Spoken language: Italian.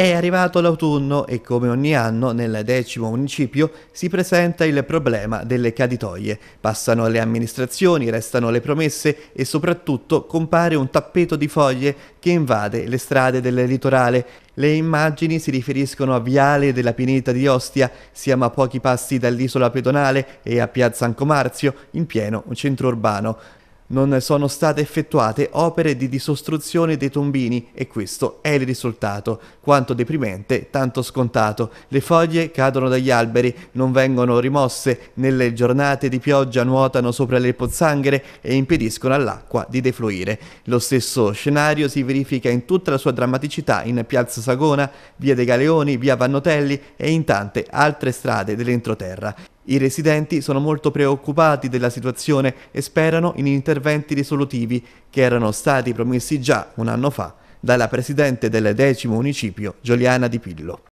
È arrivato l'autunno e come ogni anno nel decimo municipio si presenta il problema delle caditoie. Passano le amministrazioni, restano le promesse e soprattutto compare un tappeto di foglie che invade le strade del litorale. Le immagini si riferiscono a Viale della Pineta di Ostia, siamo a pochi passi dall'isola pedonale e a Piazza Ancomarzio, in pieno centro urbano non sono state effettuate opere di disostruzione dei tombini e questo è il risultato. Quanto deprimente, tanto scontato. Le foglie cadono dagli alberi, non vengono rimosse, nelle giornate di pioggia nuotano sopra le pozzanghere e impediscono all'acqua di defluire. Lo stesso scenario si verifica in tutta la sua drammaticità in Piazza Sagona, Via dei Galeoni, Via Vannotelli e in tante altre strade dell'entroterra. I residenti sono molto preoccupati della situazione e sperano in interventi risolutivi che erano stati promessi già un anno fa dalla presidente del X municipio Giuliana Di Pillo.